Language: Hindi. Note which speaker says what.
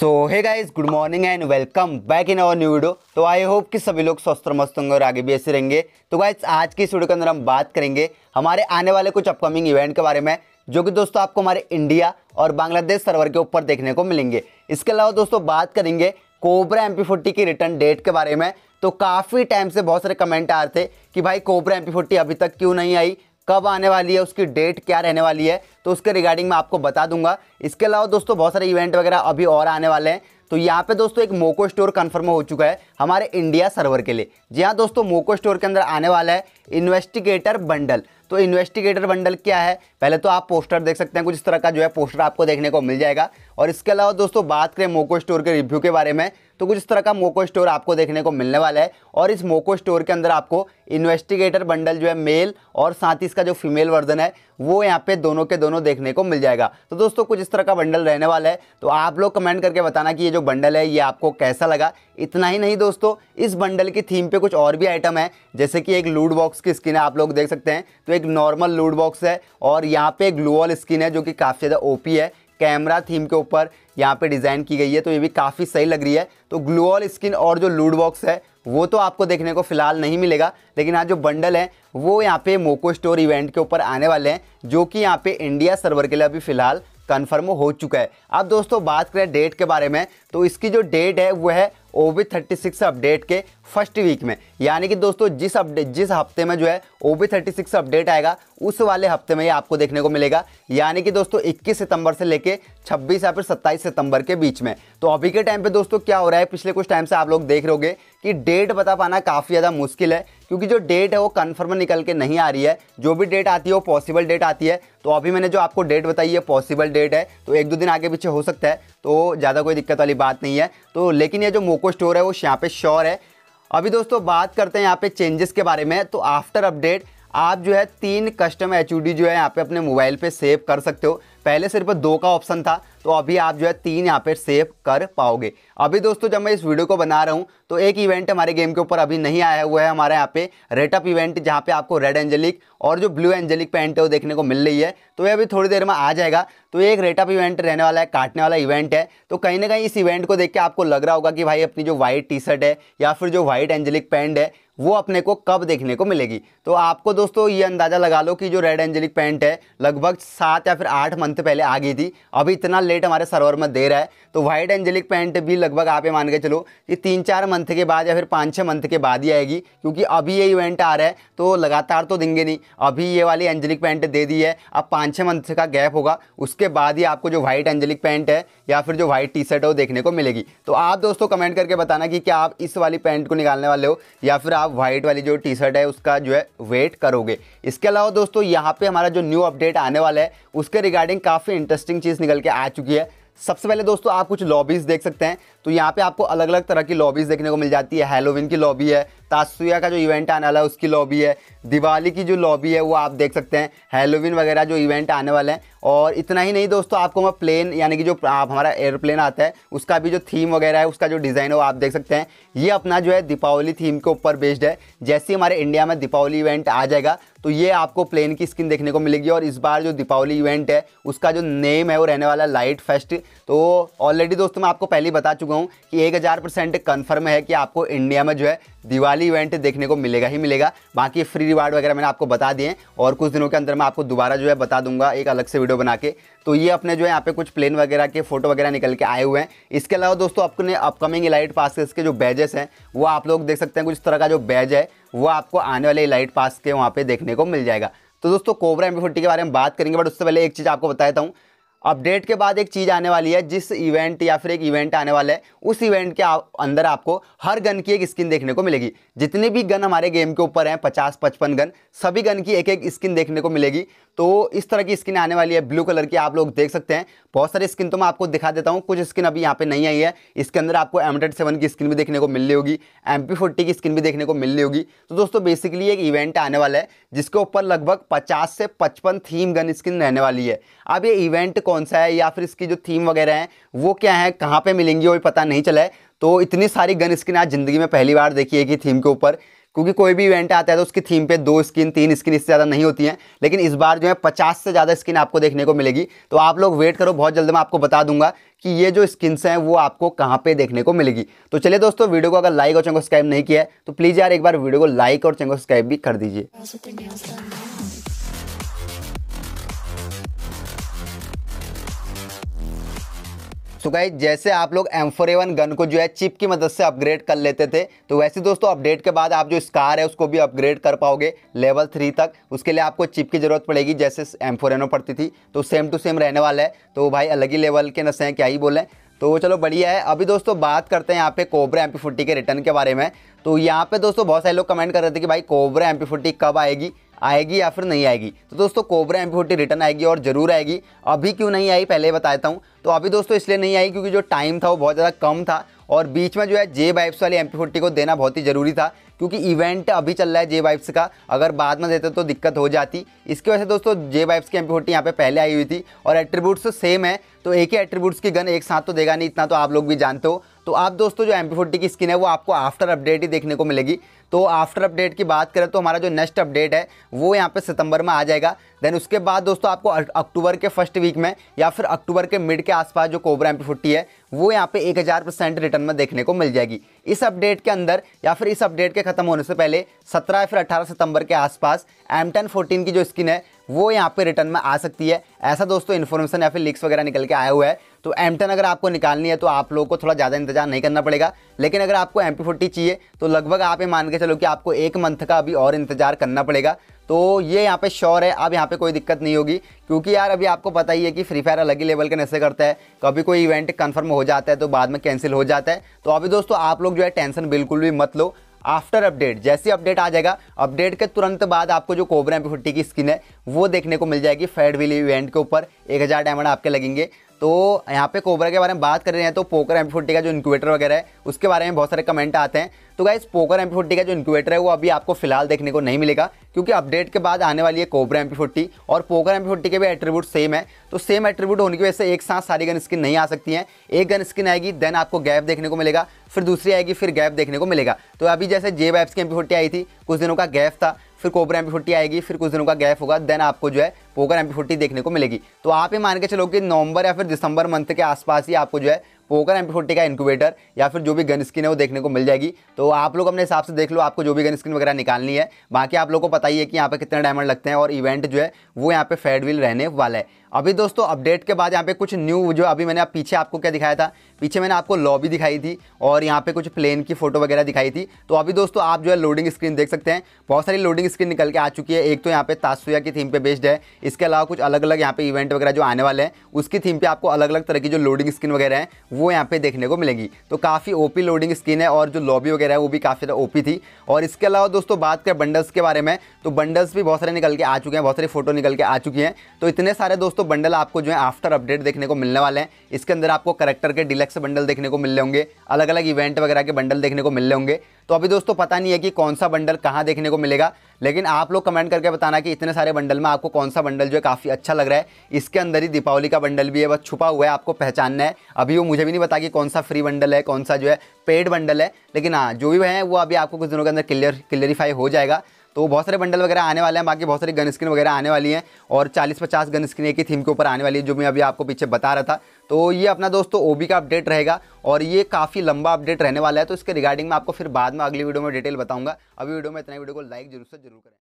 Speaker 1: so hi guys good morning and welcome back in our new video तो आई होप कि सभी लोग स्वस्थ मस्त होंगे और आगे भी ऐसे रहेंगे तो गाइज आज की इस वीडियो के अंदर हम बात करेंगे हमारे आने वाले कुछ अपकमिंग इवेंट के बारे में जो कि दोस्तों आपको हमारे इंडिया और बांग्लादेश सर्वर के ऊपर देखने को मिलेंगे इसके अलावा दोस्तों बात करेंगे कोबरा एम पी की रिटर्न डेट के बारे में तो काफ़ी टाइम से बहुत सारे कमेंट आ रहे थे कि भाई कोबरा एम पी अभी तक क्यों नहीं आई कब आने वाली है उसकी डेट क्या रहने वाली है तो उसके रिगार्डिंग मैं आपको बता दूंगा इसके अलावा दोस्तों बहुत सारे इवेंट वगैरह अभी और आने वाले हैं तो यहाँ पे दोस्तों एक मोको स्टोर कन्फर्म हो चुका है हमारे इंडिया सर्वर के लिए जी हाँ दोस्तों मोको स्टोर के अंदर आने वाला है इन्वेस्टिगेटर बंडल तो इन्वेस्टिगेटर बंडल क्या है पहले तो आप पोस्टर देख सकते हैं कुछ इस तरह का जो है पोस्टर आपको देखने को मिल जाएगा और इसके अलावा दोस्तों बात करें मोको स्टोर के रिव्यू के बारे में तो कुछ इस तरह का मोको स्टोर आपको देखने को मिलने वाला है और इस मोको स्टोर के अंदर आपको इन्वेस्टिगेटर बंडल जो है मेल और साथ ही इसका जो फीमेल वर्जन है वो यहाँ पे दोनों के दोनों देखने को मिल जाएगा तो दोस्तों कुछ इस तरह का बंडल रहने वाला है तो आप लोग कमेंट करके बताना कि ये जो बंडल है ये आपको कैसा लगा इतना ही नहीं दोस्तों इस बंडल की थीम पर कुछ और भी आइटम है जैसे कि एक लूड बॉक्स की स्किन आप लोग देख सकते हैं तो एक नॉर्मल लूड बॉक्स है और यहाँ पे एक ग्लूअल स्किन है जो कि काफ़ी ज़्यादा ओपी है कैमरा थीम के ऊपर यहाँ पे डिज़ाइन की गई है तो ये भी काफ़ी सही लग रही है तो ग्लूअल स्किन और जो लूड बॉक्स है वो तो आपको देखने को फिलहाल नहीं मिलेगा लेकिन आज हाँ, जो बंडल है वो यहाँ पे मोको स्टोर इवेंट के ऊपर आने वाले हैं जो कि यहाँ पे इंडिया सर्वर के लिए अभी फिलहाल कन्फर्म हो चुका है अब दोस्तों बात करें डेट के बारे में तो इसकी जो डेट है वो है O B thirty six update के फर्स्ट वीक में यानी कि दोस्तों जिस अपडेट जिस हफ्ते में जो है O B thirty six update आएगा उस वाले हफ्ते में ये आपको देखने को मिलेगा यानी कि दोस्तों 21 सितंबर से लेके 26 या फिर 27 सितंबर के बीच में तो अभी के टाइम पे दोस्तों क्या हो रहा है पिछले कुछ टाइम से आप लोग देख रहे कि डेट बता पाना काफ़ी ज़्यादा मुश्किल है क्योंकि जो डेट है वो कन्फर्म निकल के नहीं आ रही है जो भी डेट आती है वो पॉसिबल डेट आती है तो अभी मैंने जो आपको डेट बताई है पॉसिबल डेट है तो एक दो दिन आगे पीछे हो सकता है तो ज़्यादा कोई दिक्कत वाली बात नहीं है तो लेकिन ये जो पोको स्टोर है वो यहाँ पे श्योर है अभी दोस्तों बात करते हैं यहाँ पे चेंजेस के बारे में तो आफ्टर अपडेट आप जो है तीन कस्टम एच जो है यहाँ पे अपने मोबाइल पे सेव कर सकते हो पहले सिर्फ दो का ऑप्शन था तो अभी आप जो है तीन यहाँ पे सेव कर पाओगे अभी दोस्तों जब मैं इस वीडियो को बना रहा हूँ तो एक इवेंट हमारे गेम के ऊपर अभी नहीं आया हुआ है हमारे यहाँ पे रेटअप इवेंट जहाँ पे आपको रेड एंजेलिक और जो ब्लू एंजेलिक पेंट है वो देखने को मिल रही है तो ये अभी थोड़ी देर में आ जाएगा तो एक रेटअप इवेंट रहने वाला है काटने वाला इवेंट है तो कहीं ना कहीं इस इवेंट को देख के आपको लग रहा होगा कि भाई अपनी जो व्हाइट टी शर्ट है या फिर जो व्हाइट एंजेलिक पेंट है वो अपने को कब देखने को मिलेगी तो आपको दोस्तों ये अंदाज़ा लगा लो कि जो रेड एंजेलिक पेंट है लगभग सात या फिर आठ मंथ मंथ पहले आ गई थी अभी इतना लेट हमारे सर्वर में दे रहा है तो व्हाइट एंजेलिक पैंट भी लगभग आप ये मान के चलो कि तीन चार मंथ के बाद या फिर पाँच छः मंथ के बाद ही आएगी क्योंकि अभी ये इवेंट आ रहा है तो लगातार तो देंगे नहीं अभी ये वाली एंजेलिक पैंट दे दी है अब पाँच छः मंथ का गैप होगा उसके बाद ही आपको जो व्हाइट एंजेलिक पैंट है या फिर जो व्हाइट टी शर्ट है वो देखने को मिलेगी तो आप दोस्तों कमेंट करके बताना कि क्या आप इस वाली पैंट को निकालने वाले हो या फिर आप व्हाइट वाली जो टी शर्ट है उसका जो है वेट करोगे इसके अलावा दोस्तों यहाँ पर हमारा जो न्यू अपडेट आने वाला है उसके रिगार्डिंग सेटिंग काफ़ी इंटरेस्टिंग चीज़ निकल के आ चुकी है सबसे पहले दोस्तों आप कुछ लॉबीज़ देख सकते हैं तो यहाँ पे आपको अलग अलग तरह की लॉबीज़ देखने को मिल जाती है हेलोविन की लॉबी है तासुया का जो इवेंट आने वाला है उसकी लॉबी है दिवाली की जो लॉबी है वो आप देख सकते हैं हेलोविन वगैरह जो इवेंट आने वाले हैं और इतना ही नहीं दोस्तों आपको मैं प्लेन यानी कि जो आप हमारा एयरप्लेन आता है उसका भी जो थीम वगैरह है उसका जो डिज़ाइन है वो आप देख सकते हैं ये अपना जो है दीपावली थीम के ऊपर बेस्ड है जैसे हमारे इंडिया में दीपावली इवेंट आ जाएगा तो ये आपको प्लेन की स्किन देखने को मिलेगी और इस बार जो दीपावली इवेंट है उसका जो नेम है वो रहने वाला लाइट फेस्ट तो ऑलरेडी दोस्तों मैं आपको पहले बता चुका हूँ कि एक हज़ार परसेंट कन्फर्म है कि आपको इंडिया में जो है दिवाली इवेंट देखने को मिलेगा ही मिलेगा बाकी फ्री रिवार्ड वगैरह मैंने आपको बता दिए हैं और कुछ दिनों के अंदर मैं आपको दोबारा जो है बता दूंगा एक अलग से वीडियो बना के तो ये अपने जो है यहाँ पे कुछ प्लेन वगैरह के फोटो वगैरह निकल के आए हुए हैं इसके अलावा दोस्तों अपने अपकमिंग इलाइट पासेस के जो बैजेस हैं वो आप लोग देख सकते हैं कुछ तरह का जो बैज है वो आपको आने वाले इलाइट पास के वहाँ पर देखने को मिल जाएगा तो दोस्तों कोबरा एम के बारे में बात करेंगे बट उससे पहले एक चीज़ आपको बताता हूँ अपडेट के बाद एक चीज़ आने वाली है जिस इवेंट या फिर एक इवेंट आने वाला है उस इवेंट के आप, अंदर आपको हर गन की एक स्किन देखने को मिलेगी जितने भी गन हमारे गेम के ऊपर हैं पचास पचपन गन सभी गन की एक एक स्किन देखने को मिलेगी तो इस तरह की स्किन आने वाली है ब्लू कलर की आप लोग देख सकते हैं बहुत सारी स्किन तो मैं आपको दिखा देता हूँ कुछ स्किन अभी यहाँ पे नहीं आई है इसके अंदर आपको एम सेवन की स्किन भी देखने को मिल रही होगी एम की स्किन भी देखने को मिल रही होगी तो दोस्तों बेसिकली एक इवेंट आने वाला है जिसके ऊपर लगभग पचास से पचपन थीम गन स्किन रहने वाली है अब ये इवेंट कौन सा है या फिर इसकी जो थीम वगैरह है वो क्या है कहाँ पे मिलेंगी वो भी पता नहीं चला है तो इतनी सारी गन स्किन आज ज़िंदगी में पहली बार देखी है कि थीम के ऊपर क्योंकि कोई भी इवेंट आता है तो उसकी थीम पे दो स्किन तीन स्किन इससे ज़्यादा नहीं होती हैं लेकिन इस बार जो है पचास से ज़्यादा स्किन आपको देखने को मिलेगी तो आप लोग वेट करो बहुत जल्द मैं आपको बता दूंगा कि ये जो स्किन्स हैं वो आपको कहाँ पे देखने को मिलेगी तो चलिए दोस्तों वीडियो को अगर लाइक और चैनल सब्सक्राइब नहीं किया है तो प्लीज़ यार एक बार वीडियो को लाइक और चैनल सब्सक्राइब भी कर दीजिए चुका तो है जैसे आप लोग एम फोर गन को जो है चिप की मदद से अपग्रेड कर लेते थे तो वैसे दोस्तों अपडेट के बाद आप जो स्कार है उसको भी अपग्रेड कर पाओगे लेवल थ्री तक उसके लिए आपको चिप की ज़रूरत पड़ेगी जैसे एम फोर पड़ती थी तो सेम टू सेम रहने वाला है तो भाई अलग ही लेवल के नशे हैं क्या ही बोलें तो चलो बढ़िया है अभी दोस्तों बात करते हैं यहाँ पे कोबरा एम के रिटर्न के बारे में तो यहाँ पे दोस्तों बहुत सारे लोग कमेंट कर रहे थे कि भाई कोबरा एम कब आएगी आएगी या फिर नहीं आएगी तो दोस्तों कोबरा एम रिटर्न आएगी और ज़रूर आएगी अभी क्यों नहीं आई पहले बताता हूँ तो अभी दोस्तों इसलिए नहीं आई क्योंकि जो टाइम था वो बहुत ज़्यादा कम था और बीच में जो है जे वाइप्स वाली एम को देना बहुत ही ज़रूरी था क्योंकि इवेंट अभी चल रहा है जे वाइप्स का अगर बाद में देते तो दिक्कत हो जाती इसकी वजह से दोस्तों जे वाइब्स की एम फोर्टी यहाँ पर पहले आई हुई थी और एट्रीब्यूट्स तो सेम है तो एक ही एट्रीब्यूट्स की गन एक साथ तो देगा नहीं इतना तो आप लोग भी जानते हो तो आप दोस्तों जो एम की स्किन है वो आपको आफ्टर अपडेट ही देखने को मिलेगी तो आफ्टर अपडेट की बात करें तो हमारा जो नेक्स्ट अपडेट है वो यहाँ पे सितंबर में आ जाएगा देन उसके बाद दोस्तों आपको अक्टूबर के फर्स्ट वीक में या फिर अक्टूबर के मिड के आसपास जो कोबरा एम है वो यहाँ पे एक हज़ार परसेंट रिटर्न में देखने को मिल जाएगी इस अपडेट के अंदर या फिर इस अपडेट के खत्म होने से पहले सत्रह या फिर अट्ठारह सितंबर के आसपास एम टेन फोर्टीन की जो स्किन है वो यहाँ पे रिटर्न में आ सकती है ऐसा दोस्तों इन्फॉर्मेशन या फिर लीक्स वगैरह निकल के आया हुआ है तो एम अगर आपको निकालनी है तो आप लोगों को थोड़ा ज़्यादा इंतजार नहीं करना पड़ेगा लेकिन अगर आपको एम पी चाहिए तो लगभग आप ये मान के चलो कि आपको एक मंथ का अभी और इंतजार करना पड़ेगा तो ये यहाँ पे श्योर है अब यहाँ पे कोई दिक्कत नहीं होगी क्योंकि यार अभी आपको पता ही है कि फ्री फायर अलग ही लेवल के नशे करता है कभी तो कोई इवेंट कन्फर्म हो जाता है तो बाद में कैंसिल हो जाता है तो अभी दोस्तों आप लोग जो है टेंशन बिल्कुल भी मत लो आफ्टर अपडेट जैसे अपडेट आ जाएगा अपडेट के तुरंत बाद आपको जो कोबरा एम की स्किन है वो देखने को मिल जाएगी फेड विल इवेंट के ऊपर एक हज़ार डायमंड आपके लगेंगे तो यहाँ पे कोबरा के बारे में बात कर रहे हैं तो पोकर एम फोर्टी का जो इंक्यूबेटर वगैरह है उसके बारे में बहुत सारे कमेंट आते हैं तो गाइज पोकर एम फोर्टी का जो इंक्यूबेटर है वो अभी आपको फिलहाल देखने को नहीं मिलेगा क्योंकि अपडेट के बाद आने वाली है कोबरा एम फोर्टी और पोकर एम फोर्टी के भी एट्रीब्यूट सेम है तो सेम एट्रीब्यूट होने की वजह से एक साथ सारी गन स्किन नहीं आ सकती हैं एक गन स्किन आएगी देन आपको गैप देखने को मिलेगा फिर दूसरी आएगी फिर गैप देखने को मिलेगा तो अभी जैसे जे वैप्स की एम आई थी कुछ दिनों का गैप था फिर कोबरा एम पी आएगी फिर कुछ दिनों का गैप होगा देन आपको जो है पोकर एम पी देखने को मिलेगी तो आप ये मान के चलो कि नवंबर या फिर दिसंबर मंथ के आसपास ही आपको जो है पोकर एम पी का इंक्यूबेटर या फिर जो भी गन स्किन है वो देखने को मिल जाएगी तो आप लोग अपने हिसाब से देख लो आपको जो भी गन स्किन वगैरह निकालनी है बाकी आप लोग को पता ही है कि यहाँ पर कितने डायमंड लगते हैं और इवेंट जो है वो यहाँ पे फेडविल रहने वाला है अभी दोस्तों अपडेट के बाद यहाँ पे कुछ न्यू जो अभी मैंने आप पीछे आपको क्या दिखाया था पीछे मैंने आपको लॉबी दिखाई थी और यहाँ पे कुछ प्लेन की फोटो वगैरह दिखाई थी तो अभी दोस्तों आप जो है लोडिंग स्क्रीन देख सकते हैं बहुत सारी लोडिंग स्क्रीन निकल के आ चुकी है एक तो यहाँ पे तासुया की थीम पे बेस्ड है इसके अलावा कुछ अलग अलग यहाँ पे इवेंट वगैरह जो आने वाले हैं उसकी थीम पे आपको अलग अलग तरह की जो लोडिंग स्क्रीन वगैरह है वो यहाँ पे देखने को मिलेगी तो काफ़ी ओ लोडिंग स्क्रीन है और जो लॉबी वगैरह है वो भी काफ़ी ज़्यादा ओपी थी और इसके अलावा दोस्तों बात करें बंडल्स के बारे में तो बंडल्स भी बहुत सारे निकल के आ चुके हैं बहुत सारी फोटो निकल के आ चुकी हैं तो इतने सारे दोस्तों दोस्तों बंडल आपको जो है आफ्टर अपडेट देखने को मिलने वाले हैं इसके अंदर आपको करेक्टर के डिलेक्स बंडल देखने को मिलने होंगे अलग अलग इवेंट वगैरह के बंडल देखने को मिलने होंगे तो अभी दोस्तों पता नहीं है कि कौन सा बंडल कहाँ देखने को मिलेगा लेकिन आप लोग कमेंट करके बताना कि इतने सारे बंडल में आपको कौन सा बंडल जो है काफ़ी अच्छा लग रहा है इसके अंदर ही दीपावली का बंडल भी है बस छुपा हुआ है आपको पहचानना है अभी वो मुझे भी नहीं पता कि कौन सा फ्री बंडल है कौन सा जो है पेड बंडल है लेकिन हाँ जो भी है वो अभी आपको कुछ दिनों के अंदर क्लियर क्लियरिफाई हो जाएगा तो बहुत सारे बंडल वगैरह आने वाले हैं बाकी बहुत सारी गन स्क्रीन वगैरह आने वाली हैं और 40-50 गन स्क्रीन एक ही थीम के ऊपर आने वाली है जो मैं अभी आपको पीछे बता रहा था तो ये अपना दोस्तों ओबी का अपडेट रहेगा और ये काफ़ी लंबा अपडेट रहने वाला है तो इसके रिगार्डिंग में आपको फिर बाद में अगली वीडियो में डिटेल बताऊँगा अभी वीडियो में इतना वीडियो को लाइक जरूर से जरूर करें